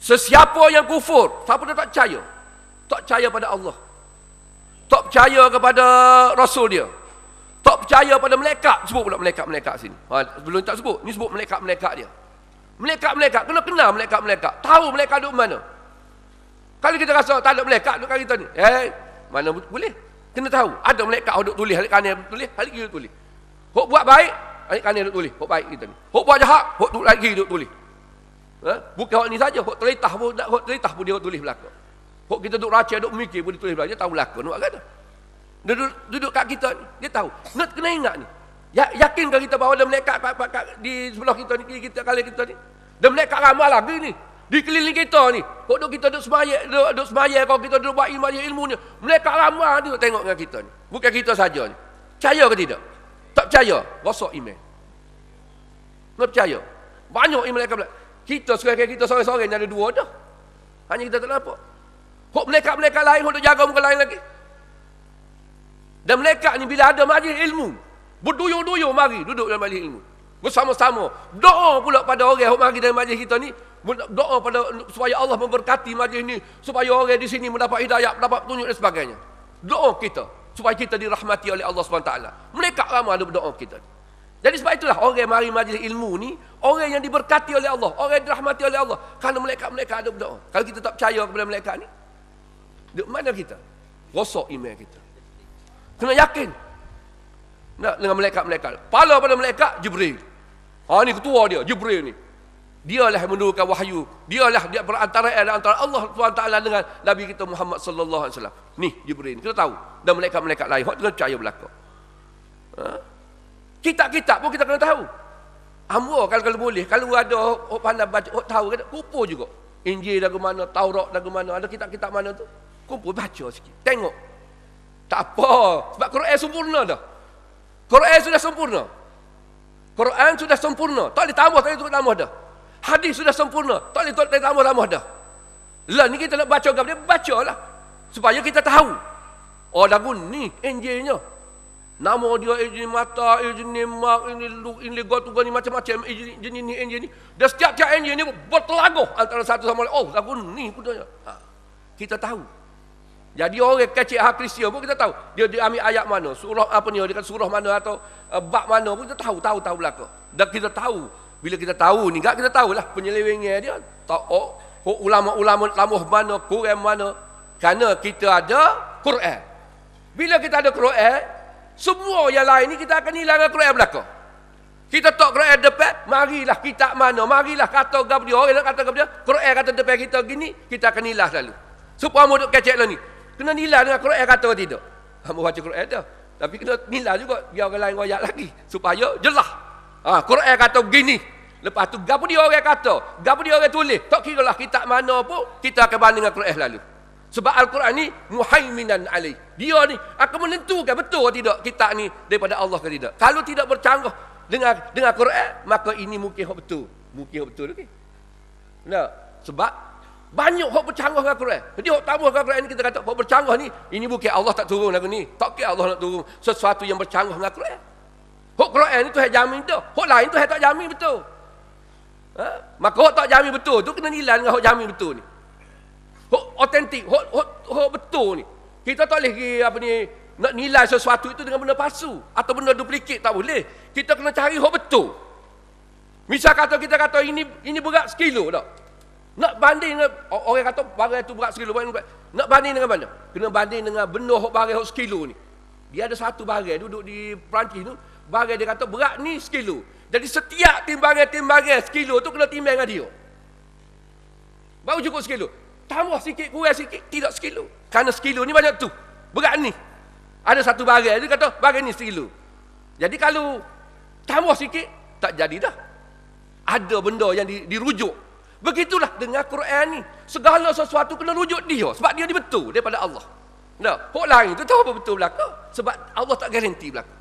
Sesiapa yang kufur, siapa dia tak percaya? Tak percaya pada Allah. Tak percaya kepada Rasul dia. Tak percaya pada malaikat. Sebut pula malaikat-malaikat sini. Ha, belum tak sebut. Ini sebut malaikat-malaikat dia. Malaikat-malaikat. Kena kenal malaikat-malaikat. Tahu malaikat duduk mana. Kalau kita rasa tak ada malaikat duduk kita ni. Eh, mana boleh. Kena tahu. Ada malaikat duduk tulis. Halik kanan duduk tulis. Halik kiri duduk tulis. Hok buat baik. Halik kanan duduk tulis. Hok baik kita ni. Hok buat jahat. Hok duduk lagi duduk tulis. Eh? Bukan hak ni saja, hak telitah pun dak hak pun dia hak tulis belaka. Hak kita duk raca duk mikir pun dia tulis belaka, dia tahu belaka nak kata. Dia duduk, duduk kat kita ni, dia tahu. Nak kena ingat ni. Ya, yakinkah kita bahawa dia melekat kat, kat, kat, di sebelah kita ni, kiri kita, kali kita ni. Dia melekat ramah lagi ni. Di keliling kita ni. Kok duk kita duk semaya, duk, duk semaya kalau kita duk buat ilmu, ilmu ni. Melekat ramai dia tengok dengan kita ni. Bukan kita saja ni. Percaya ke tidak? Tak percaya, rosak iman. Tak percaya. Banyak iman mereka kita sekarang kita sore-sore ni ada dua dah. Hanya kita tak nampak. Hok melekat-melekat lain hok jaga muka lain lagi. Dan mereka ni bila ada majlis ilmu, berduyung-duyung mari duduk dalam majlis ilmu. Bersama-sama doa pula pada orang yang mari dalam majlis kita ni, doa pada supaya Allah memberkati majlis ni supaya orang di sini mendapat hidayah, mendapat tunjuk dan sebagainya. Doa kita supaya kita dirahmati oleh Allah SWT. Mereka ramai ada berdoa kita. Ni. Jadi sebab itulah orang yang mari majlis ilmu ni, orang yang diberkati oleh Allah, orang yang dirahmati oleh Allah. Kalau mereka mereka ada berdoa. Kalau kita tak percaya kepada mereka ni, di mana kita? Rosak iman kita. Kena yakin. Nak dengan mereka mereka. Pala pada mereka Jibril. Ha ni ketua dia, Jibril ni. Dialah yang menurunkan wahyu. Dia Dialah dia berantara antara Allah Tuhan dengan Nabi kita Muhammad sallallahu alaihi wasallam. Ni Jibril. Kita tahu. Dan mereka mereka lain hak tengah percaya belaka. Ha? Kitab-kitab pun kita kena tahu. Amwa kalau, kalau boleh. Kalau ada orang pandai baca, orang tahu, kata, kumpul juga. Injil dari mana, Taurat dari mana, ada kitab-kitab mana tu. Kumpul, baca sikit. Tengok. Tak apa. Sebab Quran sempurna dah. Quran sudah sempurna. Quran sudah sempurna. Tak boleh tambah, tak boleh tambah dah. Hadis sudah sempurna. Tak boleh tambah-tambah dah. Lah ni kita nak baca ke dia, baca lah. Supaya kita tahu. Oh dah guna ni, Injilnya. Nama dia eh, izin mata, ejen mak, ini lu, ejen lego tu gani macam-macam. Eh, izin ini, ejen eh, ini. Dia setiap tiap ejen ini bertelaguh antara satu sama lain. Oh, lagu ni pun tanya. Ha. Kita tahu. Jadi orang kecil hak Kristian pun kita tahu. Dia, diambil ayat mana, surah apa ni, dia kata surah mana atau uh, bab mana pun kita tahu, tahu, tahu belaka. Dan kita tahu. Bila kita tahu ni, enggak kita lah penyelewengnya dia. Tahu, oh, oh, ulama-ulama lamuh mana, Quran mana. Kerana kita ada Quran. Bila kita ada Quran, semua yang lain ni kita akan hilang Al-Quran belakang. Kita tak Quran depan, marilah kita mana, marilah kata gap dia, orang nak kata gap dia, Quran kata depan kita gini, kita akan hilang selalu. Supaya mu duk kecek lah ni. Kena nilai dengan Quran kata atau tidak. Kamu baca Quran dah. Tapi kena nilai juga, biar orang lain royak lagi. Supaya jelas. Ha, Quran kata gini. Lepas tu, gap dia orang kata, gap dia orang tulis. Tak kira lah kita mana pun, kita akan banding dengan Quran lalu. Sebab Al-Quran ni muhaiminan alaih. Dia ni akan menentukan betul atau tidak kita ni daripada Allah ke tidak. Kalau tidak bercanggah dengan dengan Quran, maka ini mungkin hak betul. Mungkin hak betul lagi. Okay? Nah, sebab banyak hak bercanggah dengan Quran. Jadi hak tabuh dengan Quran ni kita kata hak bercanggah ni ini bukan Allah tak turun lagu ni. Tak kira Allah nak turun sesuatu yang bercanggah dengan Quran. Hak Quran ni tu hak jamin tu. Hak lain tu hak tak jamin betul. Ha? Maka hak tak jamin betul tu kena nilai dengan hak jamin betul ni hok otentik, hok hok hok betul ni. Kita tak boleh apa ni nak nilai sesuatu itu dengan benda palsu atau benda duplikat tak boleh. Kita kena cari hok betul. Misal kata kita kata ini ini berat sekilo tak? Nak banding dengan orang kata barang itu berat sekilo, banding, nak banding dengan mana? Kena banding dengan benda hok barang hok sekilo ni. Dia ada satu barang duduk di Perancis tu, barang dia kata berat ni sekilo. Jadi setiap timbangan-timbangan sekilo tu kena timbang dengan dia. Baru cukup sekilo tambah sikit kurang sikit tidak sekilo kerana sekilo ni banyak tu berat ni ada satu barang dia kata barang ni sekilo jadi kalau tambah sikit tak jadi dah ada benda yang di, dirujuk begitulah dengan Quran ni segala sesuatu kena rujuk dia sebab dia betul daripada Allah nah hok lain tu tahu apa betul belaka sebab Allah tak garanti belaka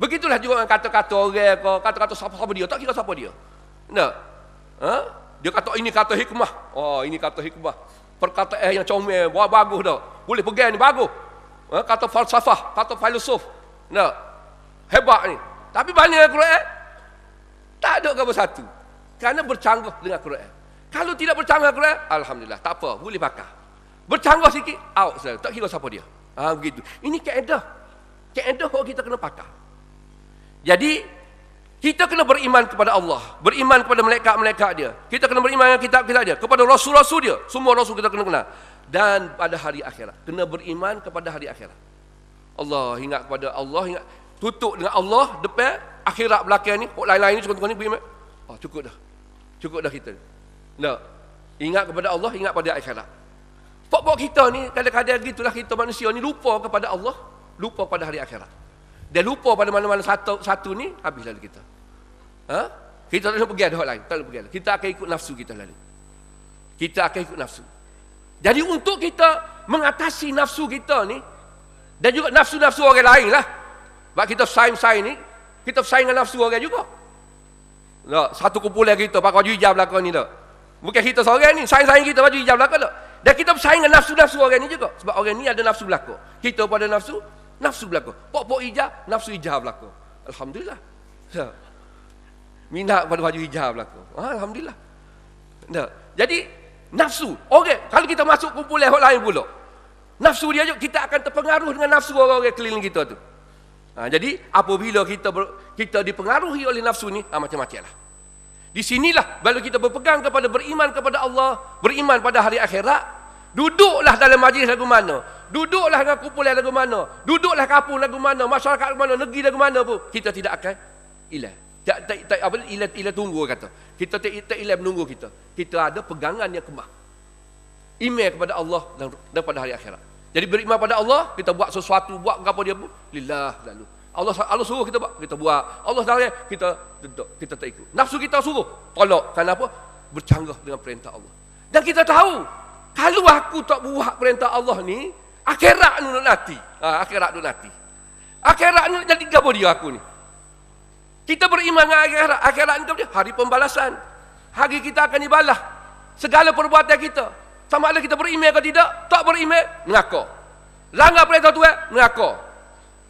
begitulah juga dengan kata-kata orang kata-kata siapa-siapa dia tak kira siapa dia nah ha? Dia kata ini kata hikmah. Oh, ini kata hikmah. Perkataan eh, yang comel, wah bagus dah. Boleh pergi ni bagus. Ha, kata falsafah, kata filosof. Nah. Hebat ni. Tapi banyak Quran tak ada gambar satu. Kerana bercanggah dengan Quran. Kalau tidak bercanggah Quran, alhamdulillah, tak apa, boleh pakai. Bercanggah sikit, out saja. Tak kira siapa dia. Ha, begitu. Ini kaedah. Kaedah kalau kita kena pakai. Jadi, kita kena beriman kepada Allah, beriman kepada malaikat-malaikat dia. Kita kena beriman dengan kitab-kitab dia, kepada rasul-rasul dia. Semua rasul kita kena kenal. Dan pada hari akhirat, kena beriman kepada hari akhirat. Allah ingat kepada Allah, ingat tutup dengan Allah depan akhirat belakang ni, hok lain-lain ni contoh-contoh ni beriman. Oh, cukup dah. Cukup dah kita. Nah. Ingat kepada Allah, ingat pada akhirat. Pokok kita ni kadang-kadang gitulah kita manusia ni lupa kepada Allah, lupa pada hari akhirat dia lupa pada mana-mana satu, satu ni habis lalu kita ha? kita tak boleh pergi ada lain tak pergi kita akan ikut nafsu kita lalu kita akan ikut nafsu jadi untuk kita mengatasi nafsu kita ni dan juga nafsu-nafsu orang lain lah sebab kita saing-saing ni kita saing dengan nafsu orang juga tak, lah, satu kumpulan kita pakai baju hijab belakang ni tak bukan kita seorang ni saing-saing kita baju hijab belakang tak dan kita bersaing dengan nafsu-nafsu orang ni juga sebab orang ni ada nafsu belakang kita pun ada nafsu nafsu berlaku. Pok-pok hijab, nafsu hijab berlaku. Alhamdulillah. Ha. Minat pada baju hijab berlaku. Ha, Alhamdulillah. Ha. Jadi, nafsu. Okey, kalau kita masuk kumpulan orang lain pula. Nafsu dia juga, kita akan terpengaruh dengan nafsu orang-orang keliling kita tu. Ha, jadi apabila kita ber, kita dipengaruhi oleh nafsu ni ha, macam-macam lah. Di sinilah bila kita berpegang kepada beriman kepada Allah, beriman pada hari akhirat, duduklah dalam majlis lagu mana duduklah dengan kumpulan lagu mana duduklah kampung lagu mana masyarakat lagu mana negeri lagu mana pun kita tidak akan ilah tak tak tak apa ilah ilah tunggu kata kita tak tak ilah menunggu kita kita ada pegangan yang kemah iman kepada Allah dan, dan pada hari akhirat jadi beriman pada Allah kita buat sesuatu buat apa dia pun lillah lalu Allah Allah suruh kita buat kita buat Allah dah kita duduk kita tak ikut nafsu kita suruh tolak kenapa bercanggah dengan perintah Allah dan kita tahu kalau aku tak buat perintah Allah ni, akhirat nu nanti ha, akhirat nu nanti akhirat nu jadi gapo dia aku ni kita beriman dengan akhirat akhirat nu hari pembalasan hari kita akan dibalas segala perbuatan kita sama ada kita beriman atau tidak tak beriman mengaku langgar perintah tuan mengaku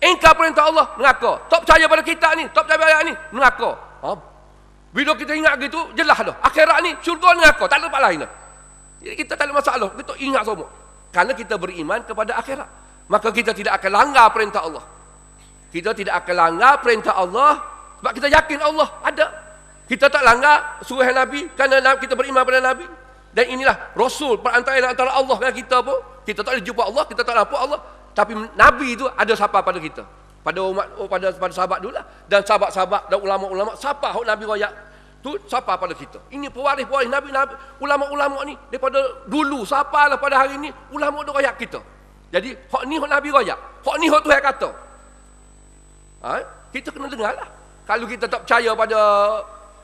engkau perintah Allah mengaku tak percaya pada kita ni tak percaya pada ayat ni mengaku ha? bila kita ingat gitu jelas dah akhirat ni syurga mengaku tak ada tempat lain dah jadi kita tak ada masalah kita ingat semua Karena kita beriman kepada akhirat. Maka kita tidak akan langgar perintah Allah. Kita tidak akan langgar perintah Allah. Sebab kita yakin Allah ada. Kita tak langgar suruh Nabi. Kerana kita beriman kepada Nabi. Dan inilah Rasul perantara antara Allah dengan kita pun. Kita tak boleh jumpa Allah. Kita tak nampak Allah. Tapi Nabi itu ada siapa pada kita. Pada umat, oh, pada, pada sahabat dulu lah. Dan sahabat-sahabat dan ulama-ulama. Siapa yang Nabi royak? tu siapa pada kita ini pewaris-pewaris nabi nabi ulama-ulama ni daripada dulu siapa lah pada hari ini ulama dok royak kita jadi hok ni hok nabi royak hok ni hok tuhan kata ha? kita kena dengar lah. kalau kita tak percaya pada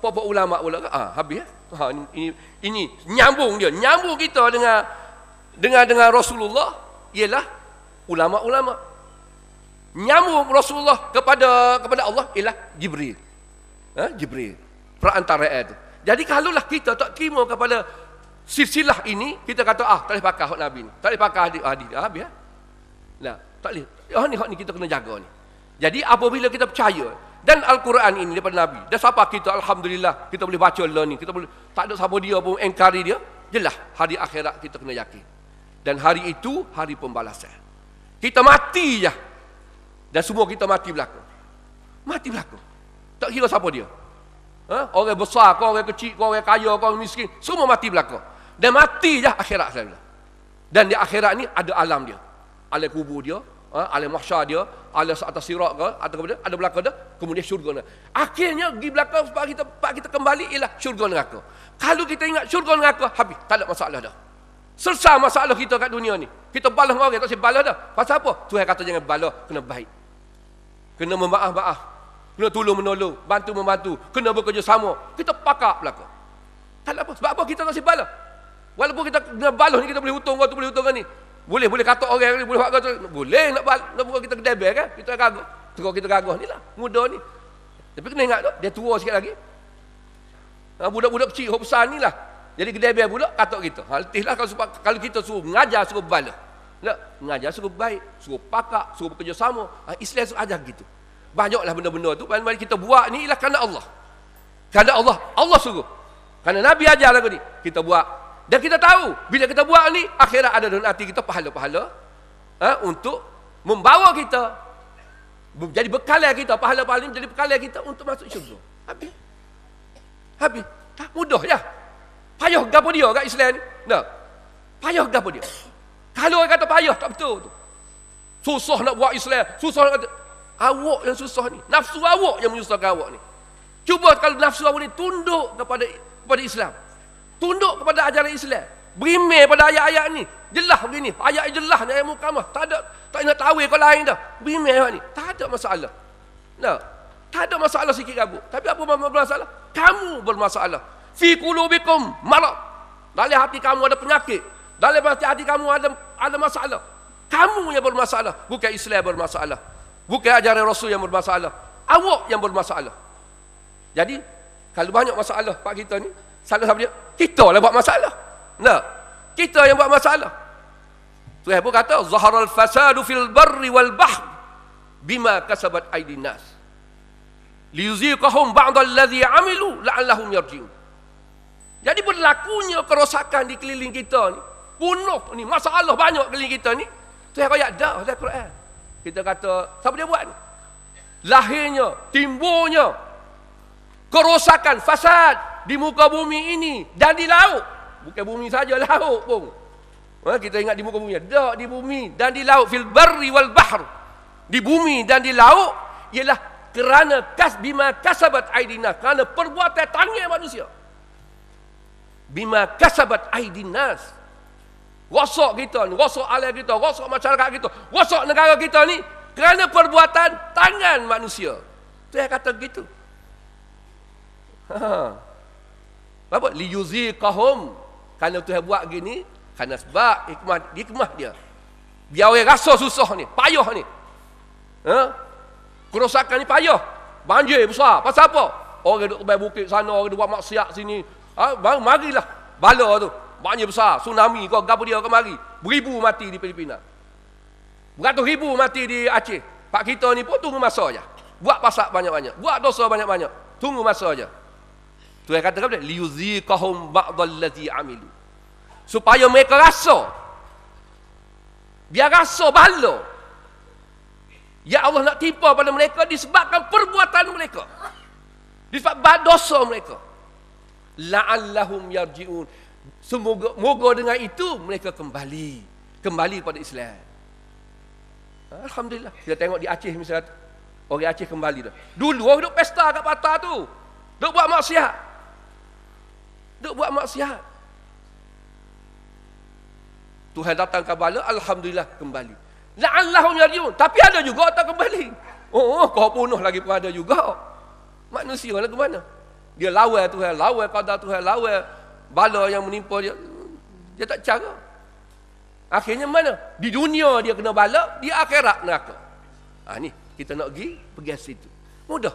pokok ulama pula ha, habis ya? ha, ini, ini, ini nyambung dia nyambung kita dengan dengan dengan Rasulullah ialah ulama-ulama nyambung Rasulullah kepada kepada Allah ialah Jibril ha? Jibril Perantaraan. itu. Jadi kalaulah kita tak terima kepada silsilah ini, kita kata ah tak boleh pakai hak Nabi ni. Tak boleh pakai hadis hadis ah biar. Ah. Nah, tak boleh. Oh ni hak ni kita kena jaga ni. Jadi apabila kita percaya dan Al-Quran ini daripada Nabi, dan siapa kita alhamdulillah kita boleh baca lah ni, kita boleh tak ada siapa dia pun engkari dia, jelas hari akhirat kita kena yakin. Dan hari itu hari pembalasan. Kita mati je. Dan semua kita mati belakang. Mati belakang. Tak kira siapa dia ha? orang besar kau orang kecil kau orang kaya kau orang miskin semua mati belakang dan mati je akhirat saya bilang dan di akhirat ni ada alam dia alam kubur dia ha? alam mahsyar dia alam atas sirat ke atau kemudian ada belakang dia kemudian syurga neraka akhirnya pergi belakang sebab kita sebab kita kembali ialah syurga neraka kalau kita ingat syurga neraka habis tak ada masalah dah selesai masalah kita kat dunia ni kita balas orang tak sibalah dah pasal apa Tuhan kata jangan balas kena baik kena memaaf-maaf kena tolong menolong, bantu membantu, kena bekerjasama. Kita pakar belaka. Tak apa. Sebab apa kita tak sibal lah. Walaupun kita kena balas ni kita boleh hutung kau tu boleh hutung ni. Boleh boleh kata orang ni, boleh buat kau Boleh nak bal, nak buka kita kedai bel kan? Kita gagah. Tengok kita gagah ni lah. Muda ni. Tapi kena ingat tu, dia tua sikit lagi. Ah, budak-budak kecil hok besar ni lah. Jadi kedai bel pula katok kita. Ha letihlah kalau kalau kita suruh mengajar suruh balas. Nak mengajar suruh baik, suruh pakak, suruh bekerjasama. Ha, ah, Islam suruh ajar gitu banyaklah benda-benda tu banyak kita buat ni ialah kerana Allah kerana Allah Allah suruh kerana Nabi ajar lagu ni kita buat dan kita tahu bila kita buat ni akhirat ada dalam hati kita pahala-pahala ha, untuk membawa kita jadi bekalan kita pahala-pahala ni jadi bekalan kita untuk masuk syurga habis habis tak mudah ya payah gapo dia kat Islam ni No, payah gapo dia kalau orang kata payah tak betul tu susah nak buat Islam susah nak kata awak yang susah ni nafsu awak yang menyusahkan awak ni cuba kalau nafsu awak ni tunduk kepada kepada Islam tunduk kepada ajaran Islam berimeh pada ayat-ayat ni jelah begini ayat jelah, ni ayat mukamah tak ada tak nak tahu kau lain dah berimeh ni tak ada masalah nah tak ada masalah sikit gabut tapi apa masalah kamu bermasalah fi qulubikum marad dalam hati kamu ada penyakit dalam hati, hati kamu ada ada masalah kamu yang bermasalah bukan Islam bermasalah bukan ajaran rasul yang bermasalah awak yang bermasalah jadi kalau banyak masalah pak kita ni salah siapa dia kita lah buat masalah nah kita yang buat masalah Tuhan pun kata zaharal fasadu fil barri wal bahr bima kasabat aidin nas liyuziqahum ba'd alladhi amilu la'allahum yarjim. jadi berlakunya kerosakan di keliling kita ni punuh ni masalah banyak keliling kita ni Tuhan kata dah dah Quran kita kata siapa dia buat lahirnya timbunya kerosakan fasad di muka bumi ini dan di laut bukan bumi saja laut pun ha, kita ingat di muka bumi tak di bumi dan di laut fil barri wal bahr di bumi dan di laut ialah kerana kas bima kasabat aidina kerana perbuatan tangan manusia bima kasabat aidinas rosak kita ni, rosak alam kita, rosak masyarakat kita, rosak negara kita ni kerana perbuatan tangan manusia. Tu yang kata gitu. Ha. Apa? Liyuzi kahum. Kerana tu buat gini, kerana sebab hikmah, hikmah dia. Biar orang rasa susah ni, payah ni. Ha? Kerosakan ni payah. Banjir besar. Pasal apa? Orang duduk bukit sana, orang duduk buat maksiat sini. Ha? Marilah bala tu. Banyak besar, tsunami kau gapo dia kemari. Beribu mati di Filipina. Beratus ribu mati di Aceh. Pak kita ni pun tunggu masa aja. Buat pasak banyak-banyak, buat dosa banyak-banyak. Tunggu masa aja. Tu yang kata kepada liuziqahum ba'dallazi amilu. Supaya mereka rasa. Biar rasa bala. Ya Allah nak tipu pada mereka disebabkan perbuatan mereka. Disebabkan dosa mereka. La'allahum yarji'un. Semoga moga dengan itu mereka kembali kembali kepada Islam. Alhamdulillah. Kita tengok di Aceh misalnya tu. Orang Aceh kembali dah. Dulu orang duk pesta kat patah tu. Duk buat maksiat. Duk buat maksiat. Tuhan datang ke bala, Alhamdulillah kembali. La'allahum yarjun. Tapi ada juga tak kembali. Oh, oh kau bunuh lagi pun ada juga. Manusia lah ke mana? Dia lawan Tuhan, lawan pada Tuhan, lawan bala yang menimpa dia dia tak cara akhirnya mana di dunia dia kena bala di akhirat neraka ha, ni kita nak pergi pergi situ mudah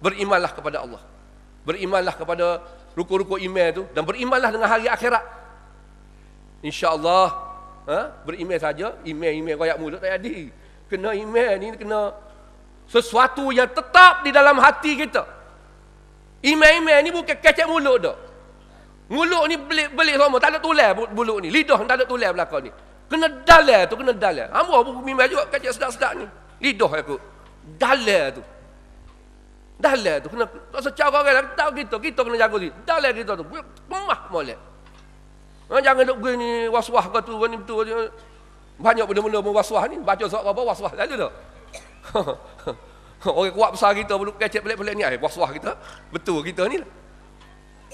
berimanlah kepada Allah berimanlah kepada rukun-rukun iman tu dan berimanlah dengan hari akhirat insyaallah ha, beriman saja iman-iman royak mulut tak jadi kena iman ni kena sesuatu yang tetap di dalam hati kita iman-iman ini bukan kecek mulut dah Nguluk ni belik-belik semua. Tak ada tulai buluk ni. Lidah tak ada tulai belakang ni. Kena dalai tu, kena dalai. Hamba pun mimpi juga kacau sedap-sedap ni. Lidah aku. Dalai tu. Dalai tu. Kena, tak secara orang lah. Tahu kita, kita kena jaga diri. Dalai kita tu. Pemah boleh. Ha, jangan duk gini waswah was ke tu, betul tu. Banyak benda-benda pun was ni. Baca sebab apa, waswah was Lalu tu. orang kuat besar kita, kacau pelik-pelik ni. Ay, eh, was kita. Betul kita ni lah.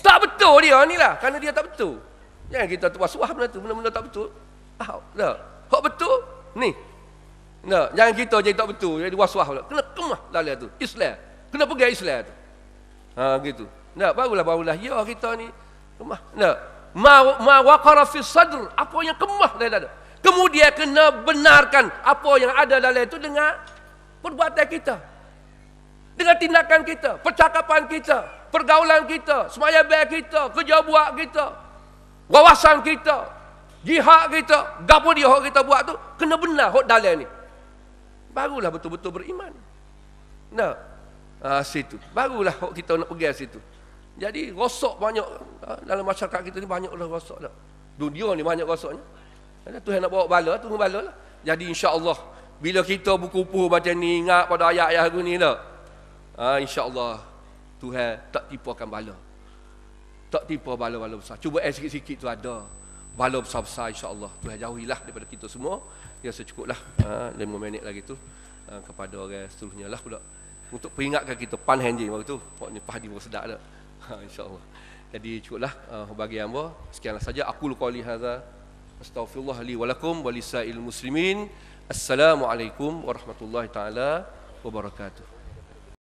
Tak betul dia ni lah. Kerana dia tak betul. Jangan kita terpasuah benda tu. Benda-benda tak betul. Ah, Tak. Hak betul? Ni. Tak. Jangan kita jadi tak betul. Jadi wasuah pula. Kena kemah lalai tu. Islam. Kena pergi Islam tu. Ha, gitu. Tak. Barulah-barulah. Ya kita ni. Kemah. Tak. Ma, ma waqara fi sadr. Apa yang kemah lalai tu. Kemudian kena benarkan apa yang ada dalam itu dengan perbuatan kita. Dengan tindakan kita, percakapan kita, pergaulan kita, semaya baik kita, kerja buat kita, wawasan kita, jihad kita, gapo dia hok kita buat tu kena benar hok dalil ni. Barulah betul-betul beriman. Nah. Ah uh, situ. Barulah hok kita nak pergi situ. Jadi rosak banyak uh, dalam masyarakat kita ni banyaklah rosak dah. Dunia ni banyak rosaknya. Ada Tuhan nak bawa bala, Tuhan balalah. Jadi insya-Allah bila kita berkumpul macam ni ingat pada ayat-ayat aku ni dah. Ah, insya Allah Tuhan tak tipu akan bala Tak tipu bala-bala besar Cuba eh sikit-sikit tu ada Bala besar-besar Allah. Tuhan jauhilah daripada kita semua Yang secukuplah ha, ah, 5 minit lagi tu ha, Kepada orang seterusnya lah pula Untuk peringatkan kita pan hand waktu tu Pokoknya pahdi pun sedap tak ha, ah, Allah. Jadi cukuplah uh, bagi hamba Sekianlah saja Aku lukali hadha Astaghfirullah li walakum walisa'il muslimin Assalamualaikum warahmatullahi taala wabarakatuh